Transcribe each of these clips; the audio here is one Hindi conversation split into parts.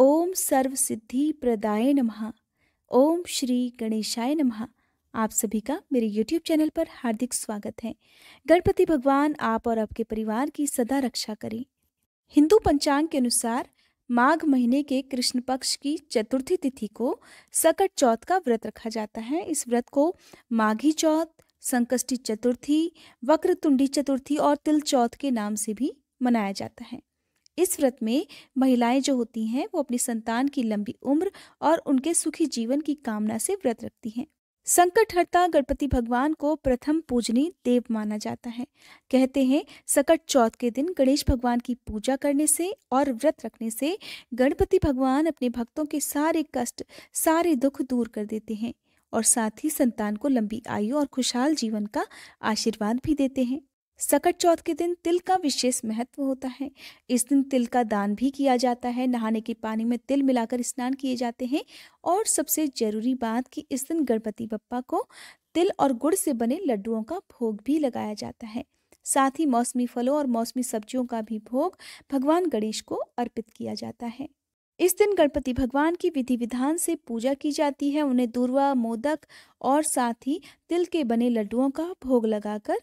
ओम सर्व सिद्धि प्रदाय नमः ओम श्री गणेशाय नमः आप सभी का मेरे YouTube चैनल पर हार्दिक स्वागत है गणपति भगवान आप और आपके परिवार की सदा रक्षा करें हिंदू पंचांग के अनुसार माघ महीने के कृष्ण पक्ष की चतुर्थी तिथि को सकट चौथ का व्रत रखा जाता है इस व्रत को माघी चौथ संकष्टी चतुर्थी वक्रतुंडी चतुर्थी और तिल चौथ के नाम से भी मनाया जाता है इस व्रत में महिलाएं जो होती हैं वो अपनी संतान की लंबी उम्र और उनके सुखी जीवन की कामना से व्रत रखती हैं संकट हरता गणपति भगवान को प्रथम पूजनी देव माना जाता है कहते हैं सकट चौथ के दिन गणेश भगवान की पूजा करने से और व्रत रखने से गणपति भगवान अपने भक्तों के सारे कष्ट सारे दुख दूर कर देते हैं और साथ ही संतान को लंबी आयु और खुशहाल जीवन का आशीर्वाद भी देते हैं सकट चौथ के दिन तिल का विशेष महत्व होता है इस दिन तिल का दान भी किया जाता है नहाने के पानी में तिल मिलाकर स्नान किए जाते हैं और सबसे जरूरी बात कि इस दिन गणपति बप्पा को तिल और गुड़ से बने लड्डुओं का भोग भी लगाया जाता है साथ ही मौसमी फलों और मौसमी सब्जियों का भी भोग भगवान गणेश को अर्पित किया जाता है इस दिन गणपति भगवान की विधि विधान से पूजा की जाती है उन्हें दूरवा मोदक और साथ ही तिल के बने लड्डुओं का भोग लगाकर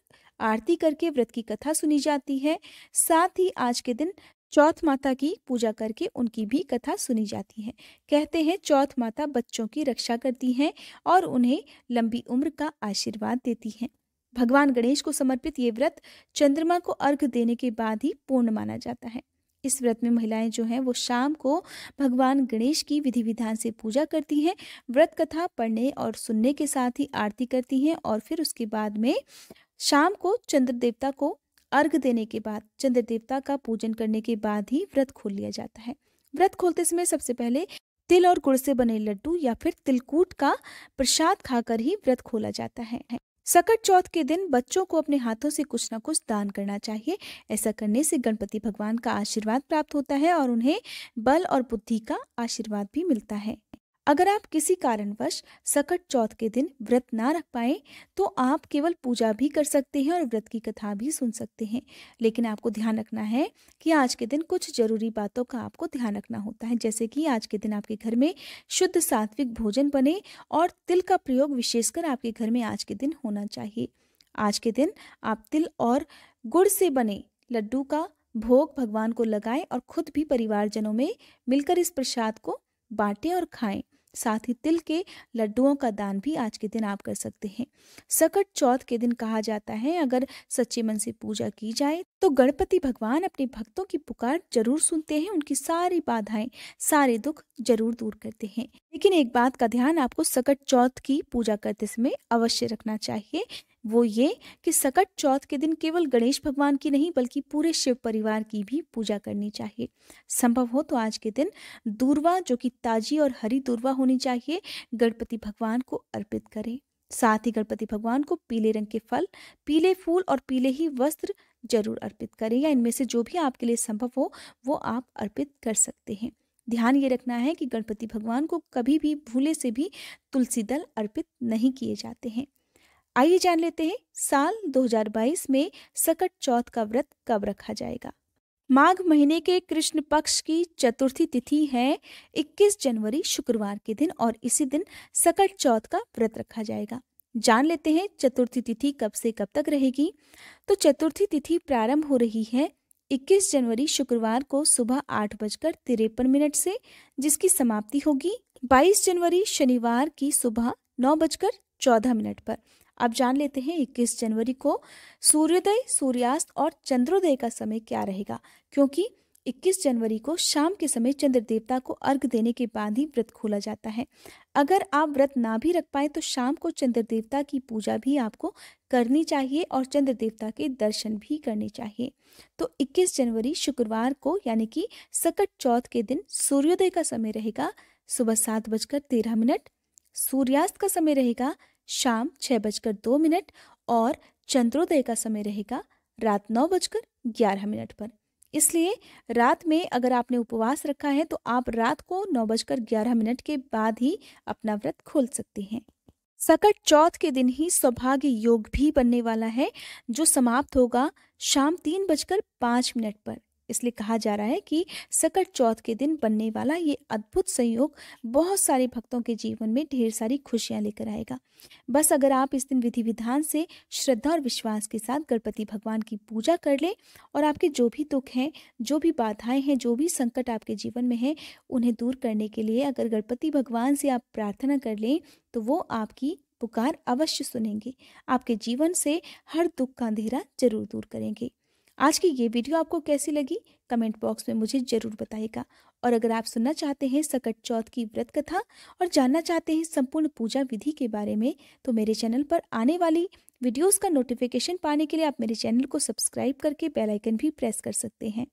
आरती करके व्रत की कथा सुनी जाती है साथ ही आज के दिन चौथ माता की पूजा करके उनकी भी कथा सुनी जाती है कहते हैं चौथ माता बच्चों की रक्षा करती हैं और उन्हें लंबी उम्र का आशीर्वाद देती हैं भगवान गणेश को समर्पित ये व्रत चंद्रमा को अर्घ देने के बाद ही पूर्ण माना जाता है इस व्रत में महिलाएं जो हैं वो शाम को भगवान गणेश की विधि विधान से पूजा करती हैं व्रत कथा पढ़ने और सुनने के साथ ही आरती करती हैं और फिर उसके बाद में शाम को चंद्र देवता को अर्घ देने के बाद चंद्र देवता का पूजन करने के बाद ही व्रत खोल लिया जाता है व्रत खोलते समय सबसे पहले तिल और गुड़ से बने लड्डू या फिर तिलकूट का प्रसाद खाकर ही व्रत खोला जाता है सकट चौथ के दिन बच्चों को अपने हाथों से कुछ ना कुछ दान करना चाहिए ऐसा करने से गणपति भगवान का आशीर्वाद प्राप्त होता है और उन्हें बल और बुद्धि का आशीर्वाद भी मिलता है अगर आप किसी कारणवश सकट चौथ के दिन व्रत ना रख पाए तो आप केवल पूजा भी कर सकते हैं और व्रत की कथा भी सुन सकते हैं लेकिन आपको ध्यान रखना है कि आज के दिन कुछ जरूरी बातों का आपको ध्यान रखना होता है जैसे कि आज के दिन आपके घर में शुद्ध सात्विक भोजन बने और तिल का प्रयोग विशेषकर आपके घर में आज के दिन होना चाहिए आज के दिन आप तिल और गुड़ से बने लड्डू का भोग भगवान को लगाएं और खुद भी परिवारजनों में मिलकर इस प्रसाद को बांटें और खाएं साथ ही तिल के लड्डुओं का दान भी आज के दिन आप कर सकते हैं सकट चौथ के दिन कहा जाता है अगर सच्चे मन से पूजा की जाए तो गणपति भगवान अपने भक्तों की पुकार जरूर सुनते हैं उनकी सारी बाधाएं सारे दुख जरूर दूर करते हैं लेकिन एक बात का ध्यान आपको सकट चौथ की पूजा करते समय अवश्य रखना चाहिए वो ये कि सकट चौथ के दिन केवल गणेश भगवान की नहीं बल्कि पूरे शिव परिवार की भी पूजा करनी चाहिए संभव हो तो आज के दिन दूरवा जो कि ताजी और हरी दूरवा होनी चाहिए गणपति भगवान को अर्पित करें साथ ही गणपति भगवान को पीले रंग के फल पीले फूल और पीले ही वस्त्र जरूर अर्पित करें या इनमें से जो भी आपके लिए संभव हो वो आप अर्पित कर सकते हैं ध्यान ये रखना है कि गणपति भगवान को कभी भी भूले से भी तुलसी दल अर्पित नहीं किए जाते हैं आइए जान लेते हैं साल 2022 में सकट चौथ का व्रत कब रखा जाएगा माघ महीने के कृष्ण पक्ष की चतुर्थी तिथि है 21 जनवरी शुक्रवार के दिन और इसी दिन सकट चौथ का व्रत रखा जाएगा जान लेते हैं चतुर्थी तिथि कब से कब तक रहेगी तो चतुर्थी तिथि प्रारंभ हो रही है 21 जनवरी शुक्रवार को सुबह आठ बजकर तिरपन मिनट से जिसकी समाप्ति होगी 22 जनवरी शनिवार की सुबह नौ बजकर चौदह मिनट पर अब जान लेते हैं 21 जनवरी को सूर्योदय सूर्यास्त और चंद्रोदय का समय क्या रहेगा क्योंकि 21 जनवरी को शाम के समय चंद्र देवता को अर्घ देने के बाद ही व्रत खोला जाता है अगर आप व्रत ना भी रख पाए तो शाम को चंद्र देवता की पूजा भी आपको करनी चाहिए और चंद्र देवता के दर्शन भी करने चाहिए तो 21 जनवरी शुक्रवार को यानी कि सकट चौथ के दिन सूर्योदय का समय रहेगा सुबह सात बजकर तेरह मिनट सूर्यास्त का समय रहेगा शाम छः बजकर दो मिनट और चंद्रोदय का समय रहेगा रात नौ बजकर ग्यारह मिनट पर इसलिए रात में अगर आपने उपवास रखा है तो आप रात को नौ बजकर ग्यारह मिनट के बाद ही अपना व्रत खोल सकते हैं सकट चौथ के दिन ही सौभाग्य योग भी बनने वाला है जो समाप्त होगा शाम तीन बजकर पाँच मिनट पर इसलिए कहा जा रहा है कि सकट चौथ के दिन बनने वाला ये अद्भुत संयोग बहुत सारे भक्तों के जीवन में ढेर सारी खुशियाँ लेकर आएगा बस अगर आप इस दिन विधि विधान से श्रद्धा और विश्वास के साथ गणपति भगवान की पूजा कर लें और आपके जो भी दुख हैं जो भी बाधाएं हैं जो भी संकट आपके जीवन में हैं उन्हें दूर करने के लिए अगर गणपति भगवान से आप प्रार्थना कर लें तो वो आपकी पुकार अवश्य सुनेंगे आपके जीवन से हर दुख का अंधेरा जरूर दूर करेंगे आज की ये वीडियो आपको कैसी लगी कमेंट बॉक्स में मुझे ज़रूर बताइएगा और अगर आप सुनना चाहते हैं सकट चौथ की व्रत कथा और जानना चाहते हैं संपूर्ण पूजा विधि के बारे में तो मेरे चैनल पर आने वाली वीडियोस का नोटिफिकेशन पाने के लिए आप मेरे चैनल को सब्सक्राइब करके बेल आइकन भी प्रेस कर सकते हैं